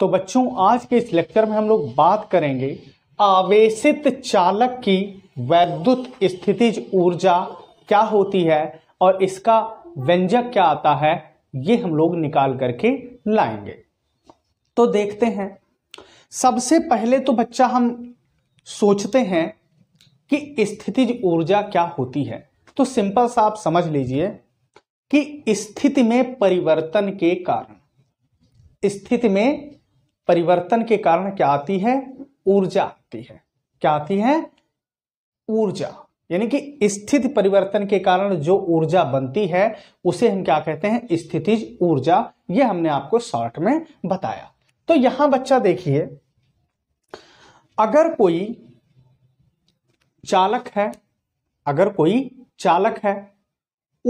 तो बच्चों आज के इस लेक्चर में हम लोग बात करेंगे आवेशित चालक की वैद्युत स्थितिज ऊर्जा क्या होती है और इसका व्यंजक क्या आता है ये हम लोग निकाल करके लाएंगे तो देखते हैं सबसे पहले तो बच्चा हम सोचते हैं कि स्थितिज ऊर्जा क्या होती है तो सिंपल सा आप समझ लीजिए कि स्थिति में परिवर्तन के कारण स्थिति में परिवर्तन के कारण क्या आती है ऊर्जा आती है क्या आती है ऊर्जा यानी कि स्थिति परिवर्तन के कारण जो ऊर्जा बनती है उसे हम क्या कहते हैं स्थितिज ऊर्जा ये हमने आपको शॉर्ट में बताया तो यहां बच्चा देखिए अगर कोई चालक है अगर कोई चालक है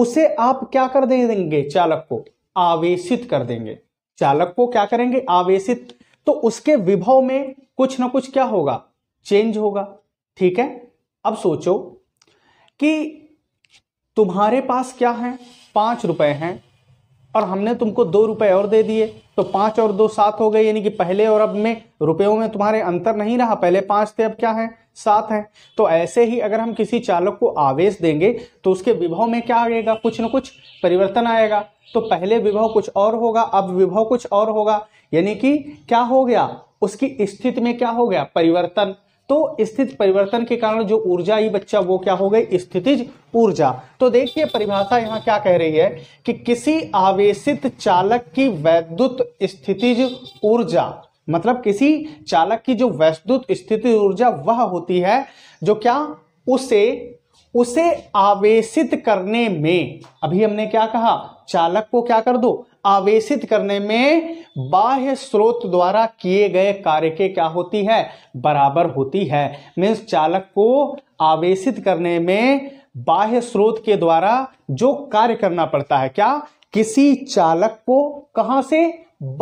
उसे आप क्या कर देंगे चालक को आवेशित कर देंगे चालक को क्या करेंगे आवेशित तो उसके विभव में कुछ ना कुछ क्या होगा चेंज होगा ठीक है अब सोचो कि तुम्हारे पास क्या है पांच रुपए हैं और हमने तुमको दो रुपए और दे दिए तो पांच और दो सात हो गए यानी कि पहले और अब में रुपयों में तुम्हारे अंतर नहीं रहा पहले पांच थे अब क्या है सात है तो ऐसे ही अगर हम किसी चालक को आवेश देंगे तो उसके विभव में क्या आएगा कुछ ना कुछ परिवर्तन आएगा तो पहले विभव कुछ और होगा अब विभव कुछ और होगा यानी कि क्या हो गया उसकी स्थिति में क्या हो गया परिवर्तन तो स्थित परिवर्तन के कारण जो ऊर्जा ही बच्चा वो क्या हो गई स्थितिज ऊर्जा तो देखिए परिभाषा यहाँ क्या कह रही है कि किसी आवेशित चालक की वैद्युत स्थितिज ऊर्जा मतलब किसी चालक की जो वैद्युत स्थिति ऊर्जा वह होती है जो क्या उसे उसे आवेशित करने में अभी हमने क्या कहा चालक को क्या कर दो आवेशित करने में बाह्य स्रोत द्वारा किए गए कार्य के क्या होती है बराबर होती है मीन्स चालक को आवेशित करने में बाह्य स्रोत के द्वारा जो कार्य करना पड़ता है क्या किसी चालक को कहां से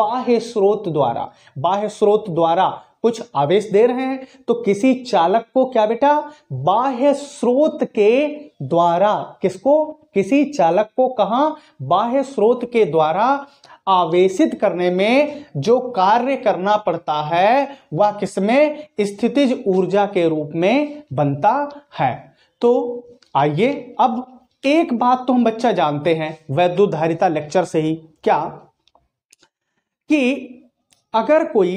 बाह्य स्रोत द्वारा बाह्य स्रोत द्वारा कुछ आवेश दे रहे हैं तो किसी चालक को क्या बेटा बाह्य स्रोत के द्वारा किसको किसी चालक को कहा बाह्य स्रोत के द्वारा आवेशित करने में जो कार्य करना पड़ता है वह किसमें स्थितिज ऊर्जा के रूप में बनता है तो आइए अब एक बात तो हम बच्चा जानते हैं वैद्युत धारिता लेक्चर से ही क्या कि अगर कोई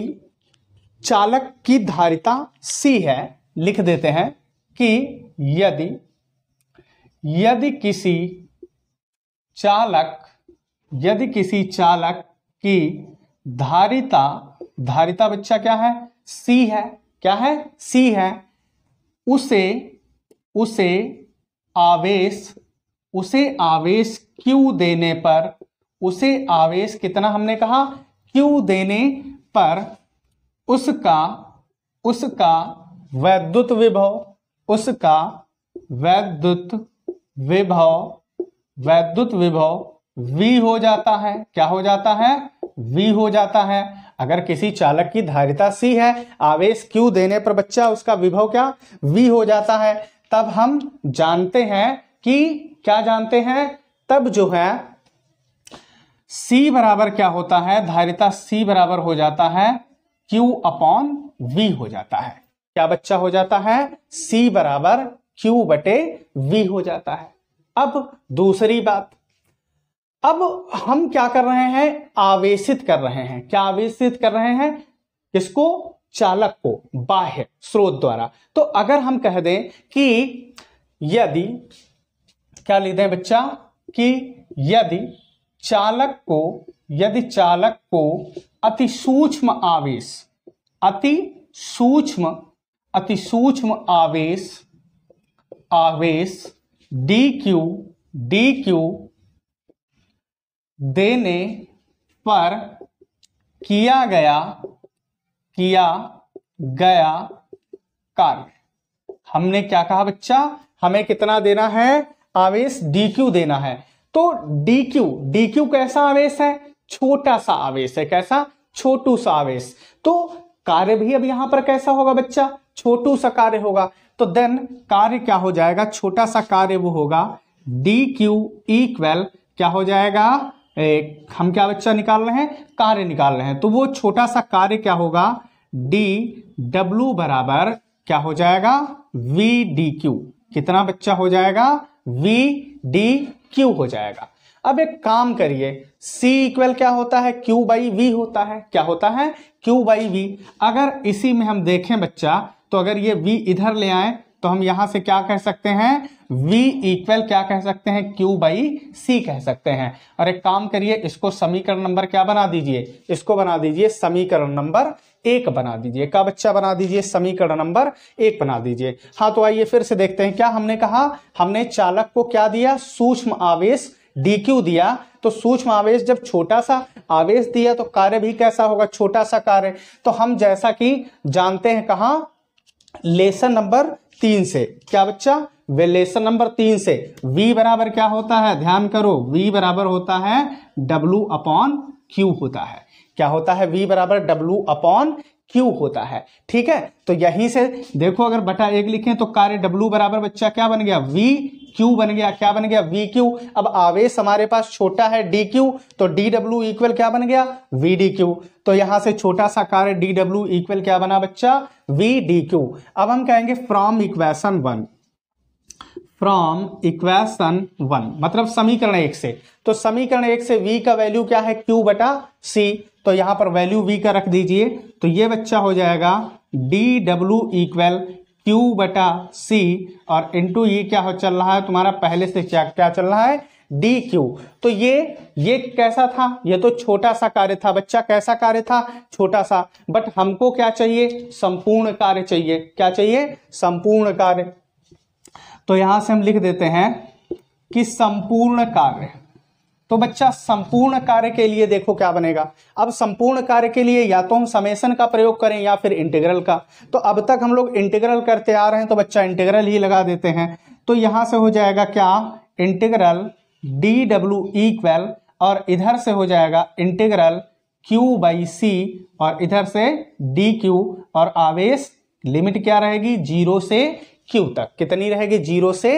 चालक की धारिता सी है लिख देते हैं कि यदि यदि किसी चालक यदि किसी चालक की धारिता धारिता बच्चा क्या है सी है क्या है सी है उसे उसे आवेश उसे आवेश क्यू देने पर उसे आवेश कितना हमने कहा क्यू देने पर उसका उसका वैद्युत विभव उसका वैद्युत विभव वैद्युत विभव V हो जाता है क्या हो जाता है V हो जाता है अगर किसी चालक की धारिता सी है आवेश Q देने पर बच्चा उसका विभव क्या वी हो जाता है तब हम जानते हैं कि क्या जानते हैं तब जो है सी बराबर क्या होता है धारिता सी बराबर हो जाता है Q अपॉन V हो जाता है क्या बच्चा हो जाता है C बराबर Q बटे V हो जाता है अब दूसरी बात अब हम क्या कर रहे हैं आवेशित कर रहे हैं क्या आवेशित कर रहे हैं किसको चालक को बाह्य स्रोत द्वारा तो अगर हम कह दें कि यदि क्या ले दें बच्चा कि यदि चालक को यदि चालक को अति सूक्ष्म आवेश अति सूक्ष्म अति सूक्ष्म आवेश आवेश डी क्यू डी क्यू देने पर किया गया किया गया कार्य हमने क्या कहा बच्चा हमें कितना देना है आवेश डी क्यू देना है तो डी क्यू डी क्यू कैसा आवेश है छोटा सा आवेश है कैसा छोटू सा आवेश तो कार्य भी अब यहां पर कैसा होगा बच्चा छोटू सा कार्य होगा तो देन कार्य क्या हो जाएगा छोटा सा कार्य वो होगा डी क्यू इक्वल क्या हो जाएगा ए, हम क्या बच्चा निकाल रहे हैं कार्य निकाल रहे हैं तो वो छोटा सा कार्य क्या होगा डी डब्ल्यू बराबर क्या हो जाएगा वी डी क्यू कितना बच्चा हो जाएगा वी डी क्यू हो जाएगा अब एक काम करिए C इक्वल क्या होता है Q बाई वी होता है क्या होता है Q बाई वी अगर इसी में हम देखें बच्चा तो अगर ये V इधर ले आए तो हम यहां से क्या कह सकते हैं V इक्वल क्या कह सकते हैं Q बाई सी कह सकते हैं और एक काम करिए इसको समीकरण नंबर क्या बना दीजिए इसको बना दीजिए समीकरण नंबर एक बना दीजिए का बच्चा बना दीजिए समीकरण नंबर एक बना दीजिए हाँ तो आइए फिर से देखते हैं क्या हमने कहा हमने चालक को क्या दिया सूक्ष्म आवेश डी क्यू दिया तो सूक्ष्म आवेश जब छोटा सा आवेश दिया तो कार्य भी कैसा होगा छोटा सा कार्य तो हम जैसा कि जानते हैं कहा लेसन नंबर तीन से क्या बच्चा वे लेसन नंबर तीन से V बराबर क्या होता है ध्यान करो V बराबर होता है W अपॉन Q होता है क्या होता है V बराबर W अपॉन क्यू होता है ठीक है तो यहीं से देखो अगर बटा एक लिखें तो कार्य डब्ल्यू बराबर बच्चा क्या बन गया वी क्यू बन गया क्या बन गया वी क्यू अब आवेश हमारे पास छोटा है डी क्यू तो डी डब्ल्यू इक्वल क्या बन गया वी डी क्यू तो यहां से छोटा सा कार्य डी डब्ल्यू इक्वल क्या बना बच्चा वी डी क्यू अब हम कहेंगे from equation one from equation one मतलब समीकरण एक से तो समीकरण एक से v का वैल्यू क्या है q बटा c तो यहां पर वैल्यू v का रख दीजिए तो ये बच्चा हो जाएगा डी डब्ल्यू इक्वल क्यू बटा सी और इंटू ये e क्या हो चल रहा है तुम्हारा पहले से क्या चल रहा है डी क्यू तो ये ये कैसा था ये तो छोटा सा कार्य था बच्चा कैसा कार्य था छोटा सा बट हमको क्या चाहिए संपूर्ण कार्य चाहिए क्या चाहिए संपूर्ण कार्य तो यहां से हम लिख देते हैं कि संपूर्ण कार्य तो बच्चा संपूर्ण कार्य के लिए देखो क्या बनेगा अब संपूर्ण कार्य के लिए या तो हम समेसन का प्रयोग करें या फिर इंटीग्रल का तो अब तक हम लोग इंटीग्रल करते आ रहे हैं तो बच्चा इंटीग्रल ही लगा देते हैं तो यहां से हो जाएगा क्या इंटीग्रल डी डब्ल्यू इक्वल और इधर से हो जाएगा इंटीग्रल क्यू बाई सी और इधर से डी क्यू और आवेश लिमिट क्या रहेगी जीरो से क्यू तक कितनी रहेगी जीरो से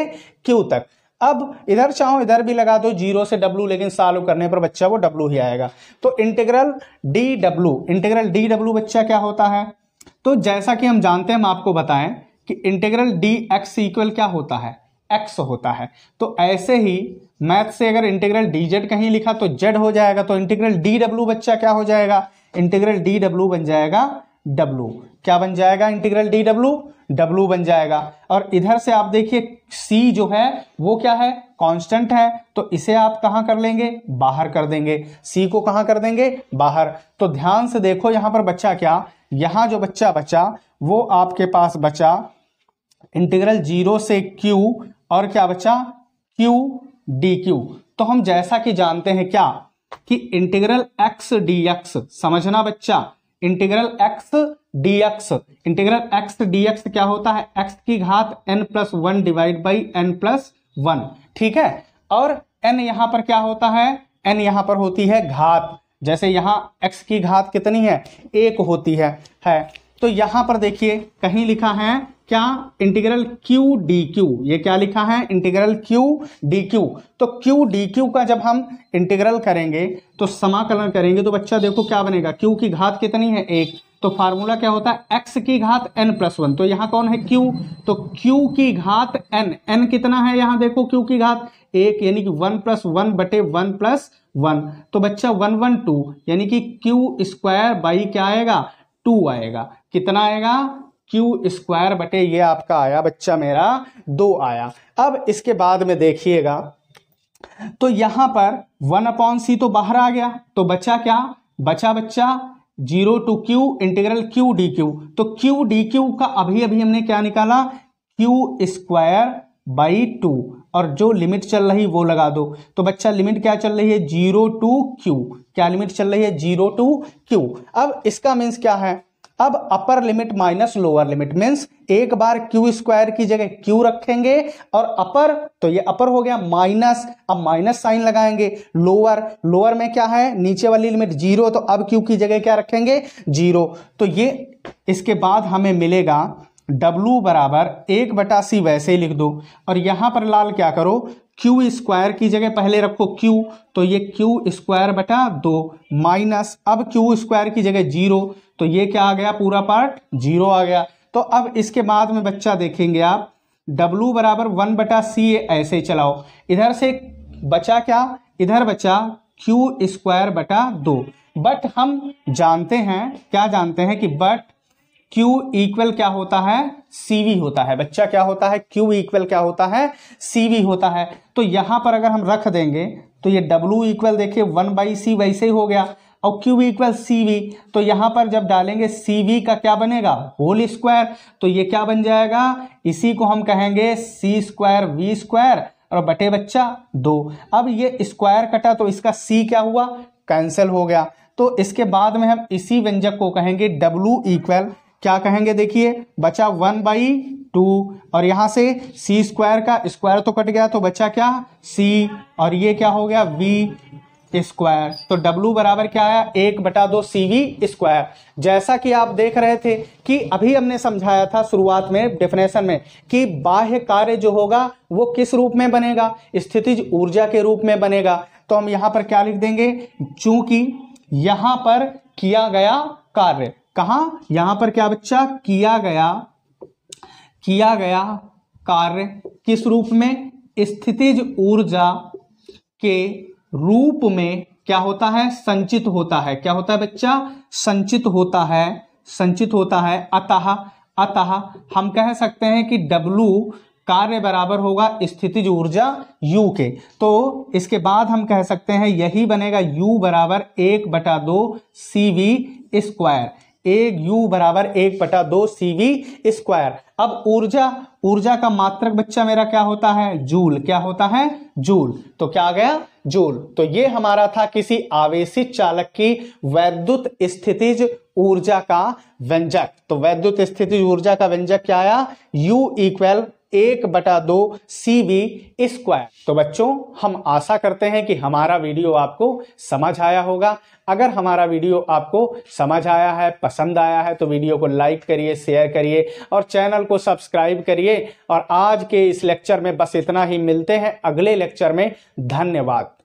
क्यू तक अब इधर चाहो इधर भी लगा दो जीरो से डब्लू लेकिन सालू करने पर बच्चा वो डब्लू ही आएगा तो integral D W integral D W बच्चा क्या होता है तो जैसा कि हम जानते हैं हम आपको बताएं कि इंटीग्रल डी एक्स इक्वल क्या होता है एक्स होता है तो ऐसे ही मैथ से अगर इंटीग्रल डी जेड कहीं लिखा तो जेड हो जाएगा तो इंटीग्रल डी डब्लू बच्चा क्या हो जाएगा इंटीग्रल डी डब्लू बन जाएगा डब्लू क्या बन जाएगा इंटीग्रल डी डब्ल्यू डब्लू बन जाएगा और इधर से आप देखिए सी जो है वो क्या है कांस्टेंट है तो इसे आप कहां कर लेंगे बाहर कर देंगे C को कहां कर देंगे बाहर तो ध्यान से देखो यहां पर बच्चा क्या यहां जो बच्चा बचा वो आपके पास बचा इंटीग्रल जीरो से क्यू और क्या बचा क्यू डी क्यू तो हम जैसा कि जानते हैं क्या कि इंटीग्रल एक्स डी एक्स समझना बच्चा integral x dx integral x dx क्या होता है एक्स की घात n plus one divide by n plus one ठीक है और एन यहां पर क्या होता है एन यहां पर होती है घात जैसे यहां एक्स की घात कितनी है एक होती है, है तो यहां पर देखिए कहीं लिखा है क्या इंटीग्रल क्यू डी क्यू ये क्या लिखा है इंटीग्रल क्यू डी क्यू तो क्यू डी क्यू का जब हम इंटीग्रल करेंगे तो समाकलन करेंगे तो बच्चा देखो क्या बनेगा क्यू की घात कितनी है एक तो फार्मूला क्या होता है एक्स की घात एन प्लस वन तो यहां कौन है क्यू तो क्यू की घात एन एन कितना है यहां देखो क्यू की घात एक यानी कि वन प्लस वन बटे वन प्लस वन तो बच्चा वन वन टू यानी कि क्यू स्क्वायर बाई क्या आएगा टू आएगा कितना आएगा क्यू स्क्वायर बटे ये आपका आया बच्चा मेरा दो आया अब इसके बाद में देखिएगा तो यहां पर वन अपॉन सी तो बाहर आ गया तो बचा क्या बचा बच्चा zero to q integral q d Q तो क्यू डी क्यू का अभी अभी हमने क्या निकाला क्यू स्क्वायर बाई टू और जो लिमिट चल रही वो लगा दो तो बच्चा लिमिट क्या चल रही है जीरो टू क्यू क्या लिमिट चल रही है जीरो टू क्यू अब इसका मीन्स क्या है अब upper limit minus lower limit means एक बार क्यू स्क्वायर की जगह क्यू रखेंगे और अपर तो ये अपर हो गया माइनस अब माइनस साइन लगाएंगे लोअर लोअर में क्या है नीचे वाली लिमिट जीरो तो अब क्यू की जगह क्या रखेंगे जीरो तो ये इसके बाद हमें मिलेगा डब्लू बराबर एक बटा सी वैसे लिख दो और यहाँ पर लाल क्या करो क्यू स्क्वायर की जगह पहले रखो क्यू तो ये क्यू स्क्वायर बटा दो माइनस अब क्यू स्क्वायर की जगह जीरो तो ये क्या आ गया पूरा पार्ट जीरो आ गया तो अब इसके बाद में बच्चा देखेंगे आप W बराबर वन बटा सी ऐसे चलाओ इधर से बचा क्या इधर बचा Q स्क्वायर बटा दो बट हम जानते हैं क्या जानते हैं कि बट Q इक्वल क्या होता है CV होता है बच्चा क्या होता है Q इक्वल क्या होता है CV होता है तो यहां पर अगर हम रख देंगे तो ये W इक्वल देखिए वन बाई सी वैसे ही हो गया और क्यू इक्वल सी वी तो यहाँ पर जब डालेंगे सी वी का क्या बनेगा होल स्क्वायर तो ये क्या बन जाएगा इसी को हम कहेंगे सी स्क्वायर वी स्क्वायर और बटे बच्चा दो अब ये स्क्वायर कटा तो इसका सी क्या हुआ कैंसिल हो गया तो इसके बाद में हम इसी व्यंजक को कहेंगे डब्लू इक्वल क्या कहेंगे देखिए बचा वन बाई टू और यहाँ से सी स्क्वायर का स्क्वायर तो कट गया तो बचा क्या सी और ये क्या हो गया वी स्क्वायर तो W बराबर क्या आया एक बटा दो सी वी स्क्वायर जैसा कि आप देख रहे थे कि अभी हमने समझाया था शुरुआत में डेफिनेशन में कि बाह्य कार्य जो होगा वो किस रूप में बनेगा स्थितिज ऊर्जा के रूप में बनेगा तो हम यहां पर क्या लिख देंगे चूंकि यहां पर किया गया कार्य कहा यहां पर क्या बच्चा किया गया किया गया कार्य किस रूप में स्थितिज ऊर्जा के रूप में क्या होता है संचित होता है क्या होता है बच्चा संचित होता है संचित होता है अतः अतः हम कह सकते हैं कि W कार्य बराबर होगा स्थितिज ऊर्जा U के तो इसके बाद हम कह सकते हैं यही बनेगा U बराबर एक बटा दो सी वी स्क्वायर एक यू बराबर एक बटा दो सी वी स्क्वायर अब ऊर्जा ऊर्जा का मात्रक बच्चा मेरा क्या होता है जूल क्या होता है जूल तो क्या आ गया जूल तो ये हमारा था किसी आवेशित चालक की वैद्युत स्थितिज ऊर्जा का व्यंजक तो वैद्युत स्थितिज ऊर्जा का व्यंजक क्या आया यू इक्वल एक बटा दो सी बी स्क्वायर तो बच्चों हम आशा करते हैं कि हमारा वीडियो आपको समझ आया होगा अगर हमारा वीडियो आपको समझ आया है पसंद आया है तो वीडियो को लाइक करिए शेयर करिए और चैनल को सब्सक्राइब करिए और आज के इस लेक्चर में बस इतना ही मिलते हैं अगले लेक्चर में धन्यवाद